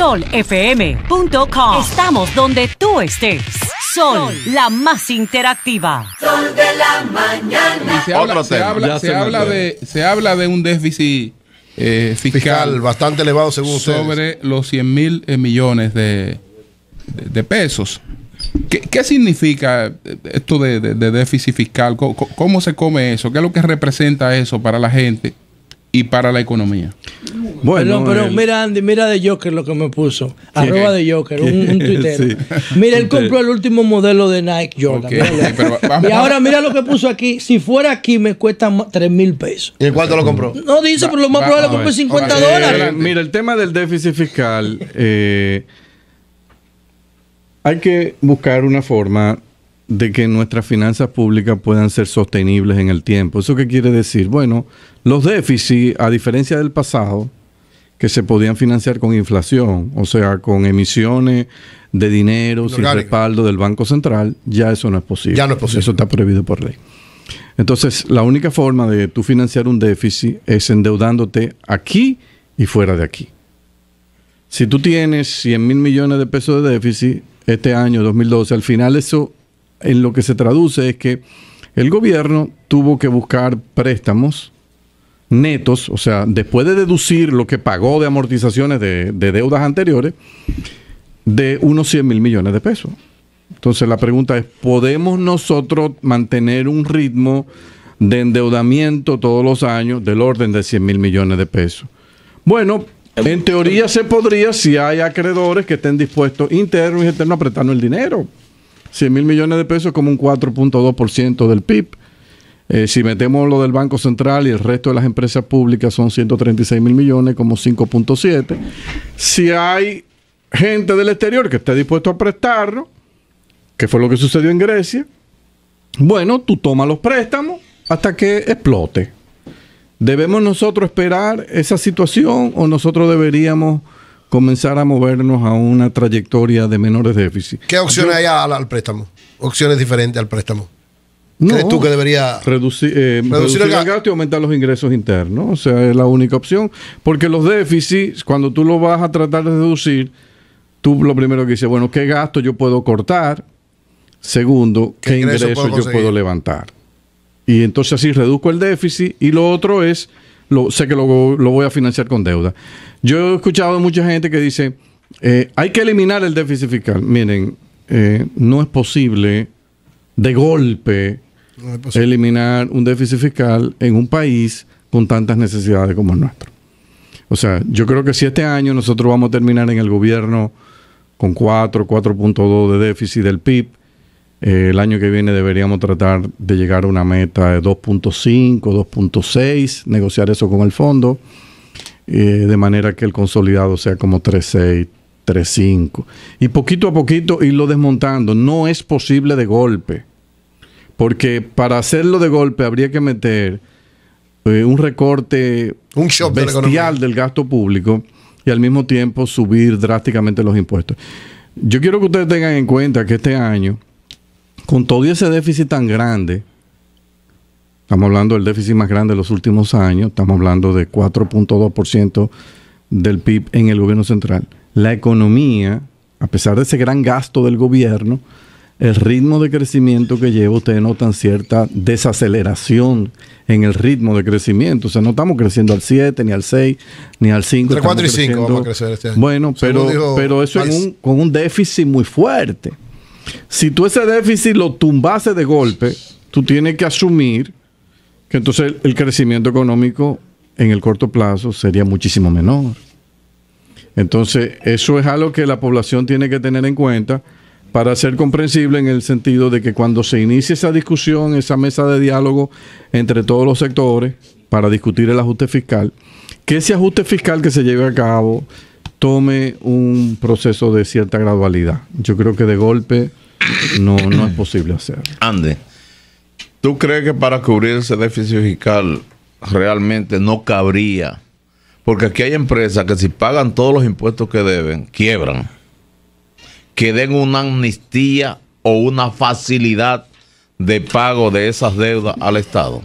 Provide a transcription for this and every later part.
solfm.com. Estamos donde tú estés. Sol, la más interactiva. Sol de la mañana. Se habla, de, un déficit eh, fiscal, bastante elevado según sobre los 100 mil eh, millones de, pesos. ¿Qué, significa eh, esto de, déficit fiscal? ¿Cómo, se come eso? ¿Qué es lo que representa eso para la gente? y para la economía. Bueno, pero, mira, Andy, mira de Joker lo que me puso. Arroba de Joker, un, tuitero. Mira, él compró el último modelo de Nike Jordan. y ahora mira lo que puso aquí. Si fuera aquí, me cuesta 3 mil pesos. ¿Y cuánto lo compró? No dice, pero lo más probable lo compré 50 dólares. Eh, mira, el tema del déficit fiscal. Eh, hay que buscar una forma de que nuestras finanzas públicas puedan ser sostenibles en el tiempo. ¿Eso qué quiere decir? Bueno, los déficits, a diferencia del pasado, que se podían financiar con inflación, o sea, con emisiones de dinero sin respaldo del Banco Central, ya eso no es posible. Ya no es posible. Eso está prohibido por ley. Entonces, la única forma de tú financiar un déficit es endeudándote aquí y fuera de aquí. Si tú tienes 100 mil millones de pesos de déficit este año, 2012, al final eso en lo que se traduce es que el gobierno tuvo que buscar préstamos netos, o sea, después de deducir lo que pagó de amortizaciones de, deudas anteriores, de unos 100 mil millones de pesos. Entonces la pregunta es, ¿podemos nosotros mantener un ritmo de endeudamiento todos los años del orden de 100 mil millones de pesos? Bueno, en teoría se podría si hay acreedores que estén dispuestos internos y externos a prestarnos el dinero. 100 mil millones de pesos como un 4.2% del PIB. Eh, si metemos lo del Banco Central y el resto de las empresas públicas son 136 mil millones como 5.7. Si hay gente del exterior que esté dispuesto a prestarlo, que fue lo que sucedió en Grecia, bueno, tú tomas los préstamos hasta que explote. ¿Debemos nosotros esperar esa situación o nosotros deberíamos comenzar a movernos a una trayectoria de menores déficits. ¿Qué opciones hay al, préstamo? ¿Opciones diferentes al préstamo? ¿Crees tú que debería eh, reducir, el, gasto y aumentar los ingresos internos? O sea, es la única opción. Porque los déficits, cuando tú lo vas a tratar de reducir, tú lo primero que dices, bueno, ¿qué gasto yo puedo cortar? Segundo, ¿qué, ingresos yo puedo levantar? Y entonces así reduzco el déficit. Y lo otro es sé que lo, voy a financiar con deuda. Yo he escuchado a mucha gente que dice, eh, hay que eliminar el déficit fiscal. Miren, eh, no es posible de golpe eliminar un déficit fiscal en un país con tantas necesidades como el nuestro. O sea, yo creo que si este año nosotros vamos a terminar en el gobierno con 4, 4.2 de déficit del PIB, eh, el año que viene deberíamos tratar de llegar a una meta de 2.5, 2.6, negociar eso con el fondo, eh, de manera que el consolidado sea como 3.6, 3.5. Y poquito a poquito irlo desmontando. No es posible de golpe, porque para hacerlo de golpe habría que meter eh, un recorte un bestial del gasto público y al mismo tiempo subir drásticamente los impuestos. Yo quiero que ustedes tengan en cuenta que este año con todo ese déficit tan grande, estamos hablando del déficit más grande de los últimos años, estamos hablando de 4.2% del PIB en el gobierno central, la economía, a pesar de ese gran gasto del gobierno, el ritmo de crecimiento que lleva, ustedes notan cierta desaceleración en el ritmo de crecimiento. O sea, no estamos creciendo al 7, ni al 6, ni al 5. Entre 4 y 5 vamos a crecer este año. Bueno, pero, pero eso es con un déficit muy fuerte. Si tú ese déficit lo tumbase de golpe, tú tienes que asumir que entonces el crecimiento económico en el corto plazo sería muchísimo menor. Entonces, eso es algo que la población tiene que tener en cuenta para ser comprensible en el sentido de que cuando se inicie esa discusión, esa mesa de diálogo entre todos los sectores para discutir el ajuste fiscal, que ese ajuste fiscal que se lleve a cabo tome un proceso de cierta gradualidad. Yo creo que de golpe no, es posible hacerlo. Ande, ¿tú crees que para cubrir ese déficit fiscal realmente no cabría? Porque aquí hay empresas que si pagan todos los impuestos que deben, quiebran. Que den una amnistía o una facilidad de pago de esas deudas al Estado.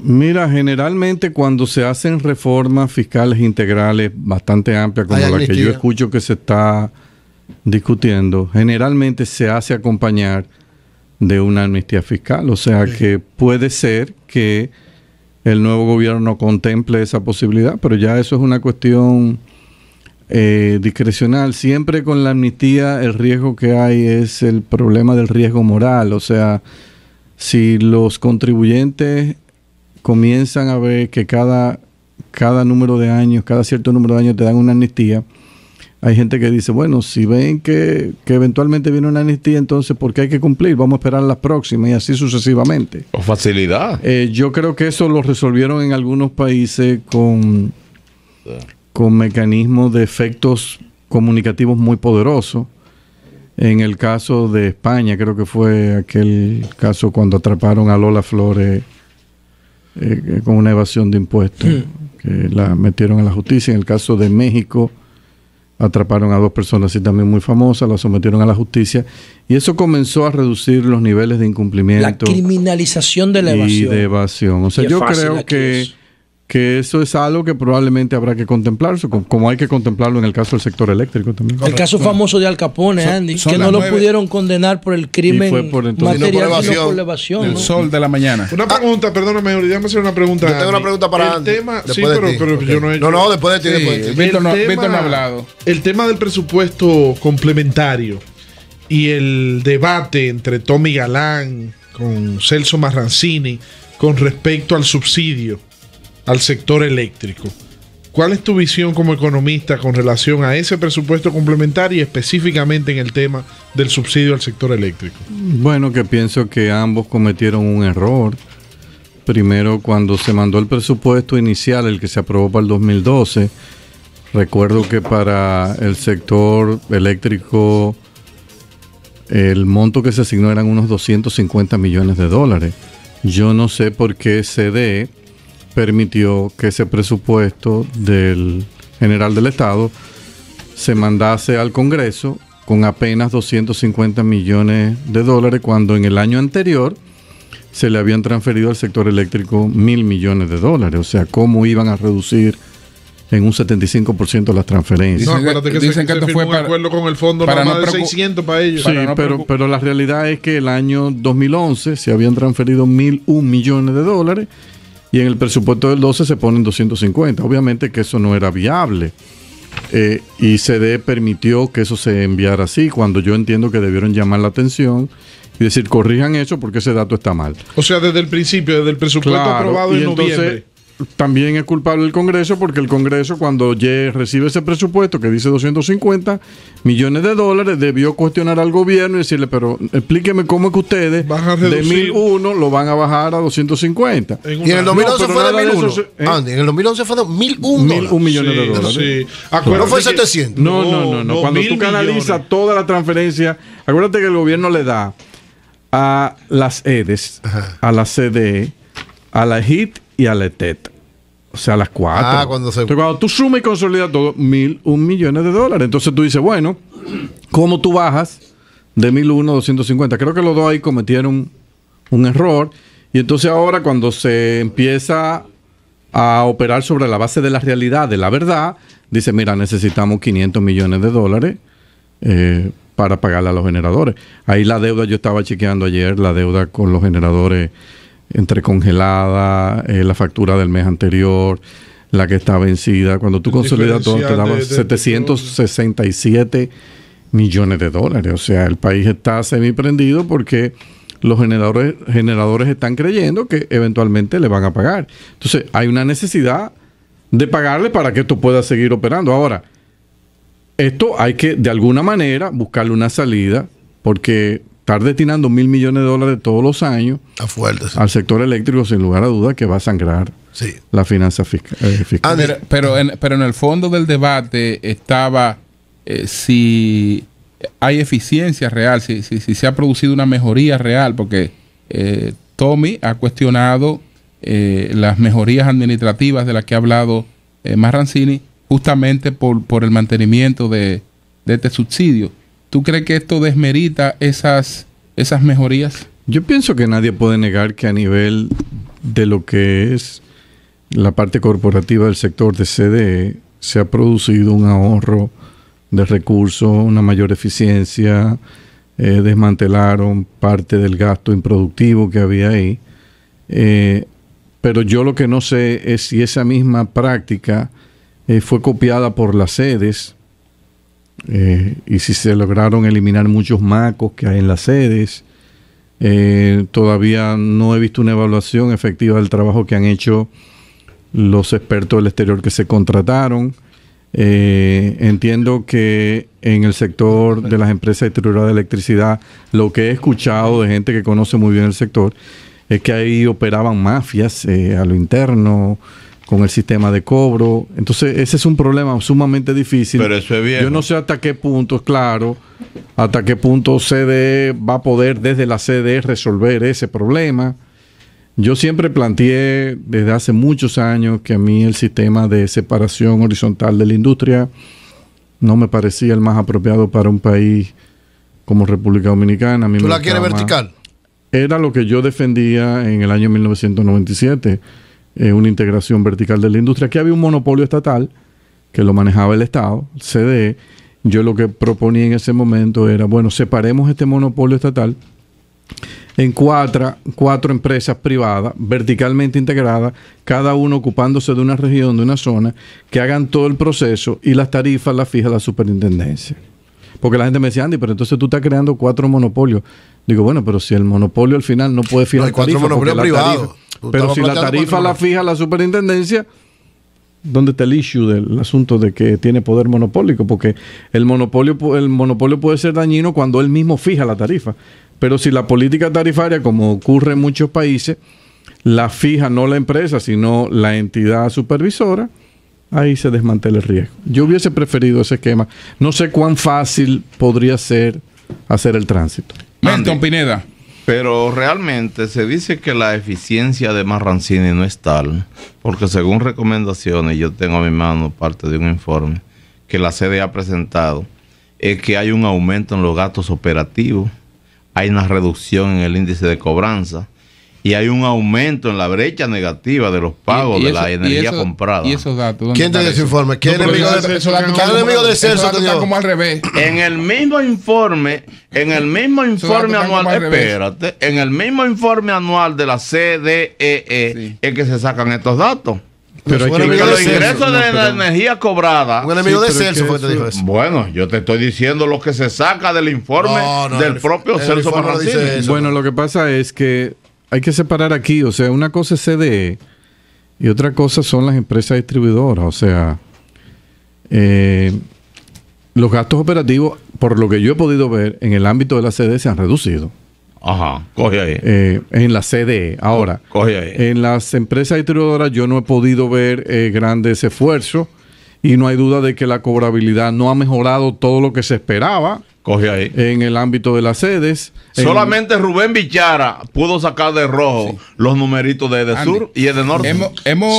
Mira, generalmente cuando se hacen reformas fiscales integrales bastante amplias como la que yo escucho que se está discutiendo, generalmente se hace acompañar de una amnistía fiscal. O sea que puede ser que el nuevo gobierno contemple esa posibilidad, pero ya eso es una cuestión eh, discrecional. Siempre con la amnistía el riesgo que hay es el problema del riesgo moral. O sea, si los contribuyentes comienzan a ver que cada, cada número de años, cada cierto número de años te dan una amnistía, hay gente que dice, bueno, si ven que, eventualmente viene una amnistía, entonces ¿por qué hay que cumplir? Vamos a esperar las próximas y así sucesivamente. O facilidad. Eh, yo creo que eso lo resolvieron en algunos países con, con mecanismos de efectos comunicativos muy poderosos. En el caso de España, creo que fue aquel caso cuando atraparon a Lola Flores eh, eh, con una evasión de impuestos, hmm. que la metieron a la justicia. En el caso de México, atraparon a dos personas y también muy famosas, la sometieron a la justicia y eso comenzó a reducir los niveles de incumplimiento. La criminalización de la evasión. Y de evasión. O sea, yo creo que que eso es algo que probablemente habrá que contemplarlo como hay que contemplarlo en el caso del sector eléctrico también. El caso famoso de Al Capone, Andy, que no lo pudieron condenar por el crimen por elevación. El sol de la mañana. Una pregunta, perdóname, déjame hacer una pregunta. Yo tengo una pregunta para el Andy. Tema, sí, pero, yo no he No, no, después de ti. después de ti. hablado. El tema del presupuesto complementario y el debate entre Tommy Galán con Celso Marrancini con respecto al subsidio al sector eléctrico. ¿Cuál es tu visión como economista con relación a ese presupuesto complementario y específicamente en el tema del subsidio al sector eléctrico? Bueno, que pienso que ambos cometieron un error. Primero, cuando se mandó el presupuesto inicial, el que se aprobó para el 2012, recuerdo que para el sector eléctrico el monto que se asignó eran unos 250 millones de dólares. Yo no sé por qué se dé permitió que ese presupuesto del general del Estado se mandase al Congreso con apenas 250 millones de dólares, cuando en el año anterior se le habían transferido al sector eléctrico mil millones de dólares. O sea, ¿cómo iban a reducir en un 75% las transferencias? No, que dicen que fue para, acuerdo con el fondo para más de 600 para ellos. Sí, pero, pero la realidad es que el año 2011 se habían transferido mil un millones de dólares y en el presupuesto del 12 se ponen 250. Obviamente que eso no era viable. Eh, y CD permitió que eso se enviara así, cuando yo entiendo que debieron llamar la atención y decir, corrijan eso porque ese dato está mal. O sea, desde el principio, desde el presupuesto aprobado y en noviembre también es culpable el Congreso porque el Congreso cuando recibe ese presupuesto que dice 250 millones de dólares debió cuestionar al gobierno y decirle, pero explíqueme cómo es que ustedes de 1001 lo van a bajar a 250. y en el 2011 fue de 1001. ¿eh? Ah, en el 2011 fue de 1001. millones de dólares. Sí. No fue 700. No, no, no. cuando tú canalizas toda la transferencia, acuérdate que el gobierno le da a las EDES, a la CDE, a la HIT y a Letet. E o sea, las cuatro. Ah, cuando se... cuando tú sumas y consolidas todo, mil, un millón de dólares. Entonces tú dices, bueno, ¿cómo tú bajas de mil uno a 250? Creo que los dos ahí cometieron un error. Y entonces ahora cuando se empieza a operar sobre la base de la realidad, de la verdad, dice, mira, necesitamos 500 millones de dólares eh, para pagarle a los generadores. Ahí la deuda, yo estaba chequeando ayer, la deuda con los generadores entre congelada, eh, la factura del mes anterior, la que está vencida. Cuando tú consolidas todo, te daban 767 millones de dólares. O sea, el país está semiprendido porque los generadores, generadores están creyendo que eventualmente le van a pagar. Entonces, hay una necesidad de pagarle para que esto pueda seguir operando. Ahora, esto hay que de alguna manera buscarle una salida porque estar destinando mil millones de dólares todos los años al sector eléctrico, sin lugar a dudas que va a sangrar la finanza eh, fiscal. Pero, en, el fondo del debate estaba eh, si hay eficiencia real, si, si, se ha producido una mejoría real, porque eh, Tommy ha cuestionado las mejorías administrativas de las que ha hablado Marrancini justamente por, el mantenimiento de, de este subsidio. ¿Tú crees que esto desmerita esas, esas mejorías? Yo pienso que nadie puede negar que a nivel de lo que es la parte corporativa del sector de CDE se ha producido un ahorro de recursos, una mayor eficiencia, eh, desmantelaron parte del gasto improductivo que había ahí. Eh, pero yo lo que no sé es si esa misma práctica eh, fue copiada por las sedes eh, y si se lograron eliminar muchos macos que hay en las sedes. Eh, todavía no he visto una evaluación efectiva del trabajo que han hecho los expertos del exterior que se contrataron. Eh, entiendo que en el sector de las empresas exterioras de electricidad, lo que he escuchado de gente que conoce muy bien el sector es que ahí operaban mafias a lo interno, con el sistema de cobro. Entonces, ese es un problema sumamente difícil. Pero bien. Yo no sé hasta qué punto, claro, hasta qué punto CDE va a poder desde la CDE resolver ese problema. Yo siempre planteé desde hace muchos años que a mí el sistema de separación horizontal de la industria no me parecía el más apropiado para un país como República Dominicana. ¿Tú la quieres vertical? Era lo que yo defendía en el año 1997 eh, una integración vertical de la industria. Aquí había un monopolio estatal que lo manejaba el Estado, el CDE. Yo lo que proponía en ese momento era, bueno, separemos este monopolio estatal en cuatro, cuatro empresas privadas, verticalmente integradas, cada uno ocupándose de una región, de una zona, que hagan todo el proceso y las tarifas las fija la superintendencia. Porque la gente me decía, Andy, pero entonces tú estás creando cuatro monopolios. Digo, bueno, pero si el monopolio al final no puede fijar no, cuatro monopolios privados. Pero si la tarifa la fija la superintendencia, ¿dónde está el issue del asunto de que tiene poder monopólico? Porque el monopolio, el monopolio puede ser dañino cuando él mismo fija la tarifa. Pero si la política tarifaria, como ocurre en muchos países, la fija no la empresa, sino la entidad supervisora, ahí se desmantela el riesgo. Yo hubiese preferido ese esquema. No sé cuán fácil podría ser hacer el tránsito. Melton Pineda. Pero realmente se dice que la eficiencia de Marrancini no es tal, porque según recomendaciones, yo tengo a mi mano parte de un informe que la sede ha presentado, es que hay un aumento en los gastos operativos, hay una reducción en el índice de cobranza, y hay un aumento en la brecha negativa de los pagos de la energía comprada. ¿Y esos datos? ¿Quién te dio ese informe? ¿Qué no, enemigo de Celso? está como al revés. En el mismo informe, en el mismo informe anual, espérate, en el mismo informe anual de la CDEE e es que se sacan estos datos. Pero hay que los ingresos de la energía cobrada. Un enemigo de Celso fue que te dijo eso. Bueno, yo te estoy diciendo lo que se saca del informe del propio el Celso Bueno, lo que pasa es que hay que separar aquí, o sea, una cosa es CDE y otra cosa son las empresas distribuidoras, o sea, eh, los gastos operativos, por lo que yo he podido ver, en el ámbito de la CDE se han reducido. Ajá, coge ahí. Eh, en la CDE, ahora. En las empresas distribuidoras yo no he podido ver eh, grandes esfuerzos y no hay duda de que la cobrabilidad no ha mejorado todo lo que se esperaba. En el ámbito de las sedes. Solamente Rubén Villara pudo sacar de rojo los numeritos de sur y de Norte.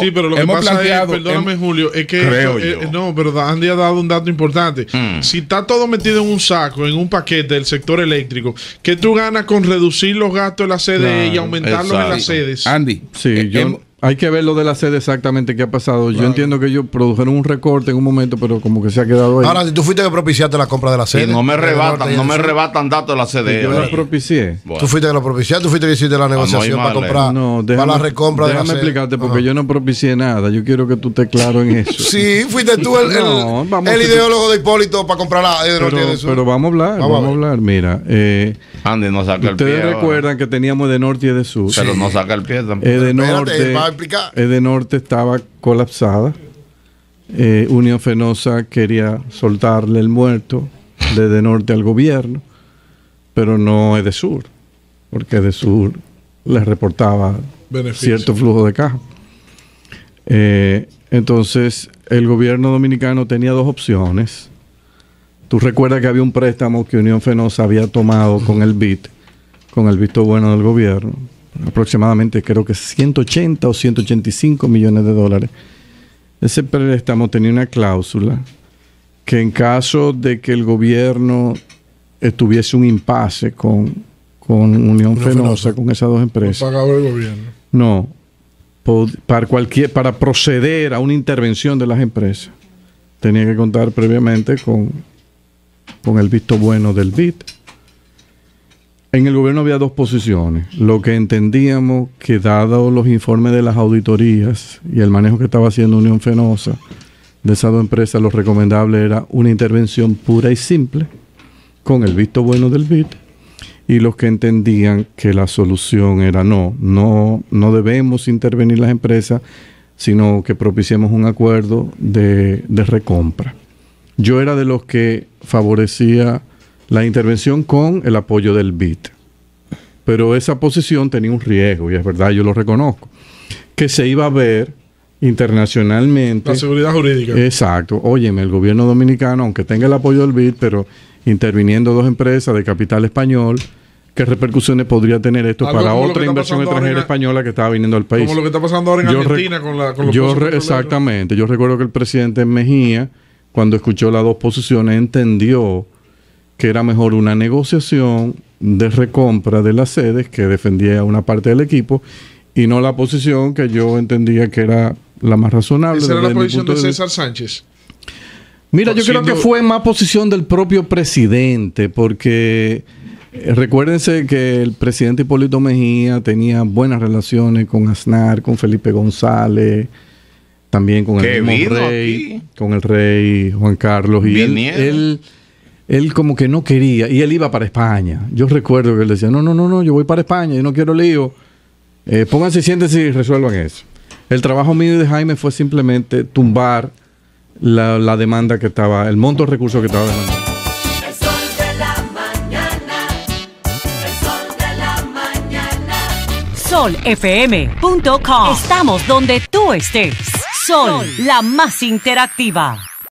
sí, pero lo que pasa planteado, perdóname Julio, es que eh, no, pero Andy ha dado un dato importante. Mm. Si está todo metido en un saco, en un paquete del sector eléctrico, ¿qué tú ganas con reducir los gastos de la sede y aumentarlos en las sedes? Andy, sí, eh, eh, yo hay que ver lo de la sede exactamente qué ha pasado. Yo entiendo que ellos produjeron un recorte en un momento, pero como que se ha quedado ahí. Ahora, si tú fuiste que propiciaste la compra de la sede. no me rebatan, no me rebatan datos de la sede. Yo no propicié. Tú fuiste que lo propiciaste, tú fuiste que hiciste la ah, negociación para comprar. para la recompra de la sede. Déjame explicarte, porque yo no propicié nada. Yo quiero que tú estés claro en eso. sí, fuiste tú el, ideólogo de Hipólito para comprar la de pero, sur. pero vamos a hablar, vamos, a hablar. Mira, eh, Andy no saca el pie. Ustedes recuerdan que teníamos de norte y de sur. Pero no saca el pie tampoco. Eh, de norte a Norte Edenorte estaba colapsada. Eh, Unión Fenosa quería soltarle el muerto de Norte al gobierno, pero no Sur porque Sur les reportaba cierto flujo de caja. Eh, entonces, el gobierno dominicano tenía dos opciones. Tú recuerdas que había un préstamo que Unión Fenosa había tomado con el BIT, con el visto bueno del gobierno, aproximadamente creo que 180 o 185 millones de dólares, ese préstamo tenía una cláusula que en caso de que el gobierno estuviese un impasse con, Unión Fenosa, con esas dos empresas. No pagaba el gobierno. No, para, cualquier, para proceder a una intervención de las empresas, tenía que contar previamente con, con el visto bueno del BIT. En el gobierno había dos posiciones. Lo que entendíamos que, dado los informes de las auditorías y el manejo que estaba haciendo Unión Fenosa de esas dos empresas, lo recomendable era una intervención pura y simple, con el visto bueno del BID, y los que entendían que la solución era no, no, no debemos intervenir las empresas, sino que propiciemos un acuerdo de, de recompra. Yo era de los que favorecía la intervención con el apoyo del BIT. Pero esa posición tenía un riesgo, y es verdad, yo lo reconozco, que se iba a ver internacionalmente. La seguridad jurídica. Exacto. Óyeme, el gobierno dominicano, aunque tenga el apoyo del BID, pero interviniendo dos empresas de capital español, ¿qué repercusiones podría tener esto para otra inversión extranjera española que estaba viniendo al país? Como lo que está pasando ahora en Argentina con, la, los Exactamente. Yo recuerdo que el presidente Mejía, cuando escuchó las dos posiciones, entendió que era mejor una negociación de recompra de las sedes que defendía una parte del equipo y no la posición que yo entendía que era la más razonable. ¿Esa era la posición de César Sánchez? Mira, yo pues creo que fue más posición del propio presidente, porque eh, recuérdense que el presidente Hipólito Mejía tenía buenas relaciones con Aznar, con Felipe González, también con el rey, con el rey Juan Carlos. Y él, él, él como que no quería, y él iba para España. Yo recuerdo que él decía, no, no, no, no, yo voy para España, yo no quiero lío. Eh, pónganse, siéntense y resuelvan eso. El trabajo mío y de Jaime fue simplemente tumbar la, demanda que estaba, el monto de recursos que estaba demandando. solfm.com. Estamos donde tú estés. Sol. la más interactiva.